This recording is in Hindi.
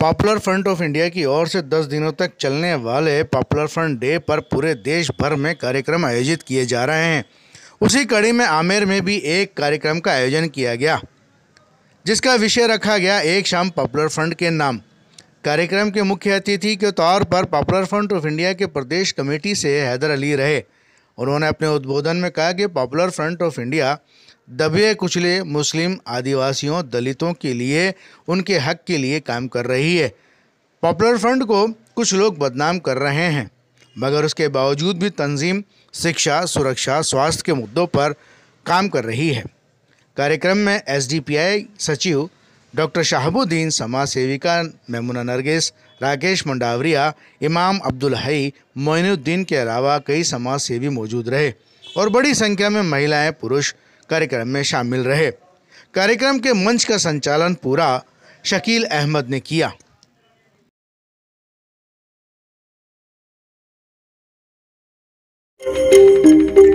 पॉपुलर फ्रंट ऑफ इंडिया की ओर से 10 दिनों तक चलने वाले पॉपुलर फ्रंट डे पर पूरे देश भर में कार्यक्रम आयोजित किए जा रहे हैं उसी कड़ी में आमेर में भी एक कार्यक्रम का आयोजन किया गया जिसका विषय रखा गया एक शाम पॉपुलर फ्रंट के नाम कार्यक्रम के मुख्य अतिथि के तौर पर पॉपुलर फ्रंट ऑफ इंडिया के प्रदेश कमेटी से हैदर अली रहे उन्होंने अपने उद्बोधन में कहा कि पॉपुलर फ्रंट ऑफ इंडिया दबे कुचले मुस्लिम आदिवासियों दलितों के लिए उनके हक के लिए काम कर रही है पॉपुलर फ्रंट को कुछ लोग बदनाम कर रहे हैं मगर उसके बावजूद भी तंजीम शिक्षा सुरक्षा स्वास्थ्य के मुद्दों पर काम कर रही है कार्यक्रम में एसडीपीआई सचिव डॉक्टर शाहबुद्दीन समाज सेविका मेमुना नरगिस राकेश मंडावरिया इमाम अब्दुल हई मोइनुद्दीन के अलावा कई समाज सेवी मौजूद रहे और बड़ी संख्या में महिलाएं पुरुष कार्यक्रम में शामिल रहे कार्यक्रम के मंच का संचालन पूरा शकील अहमद ने किया thank you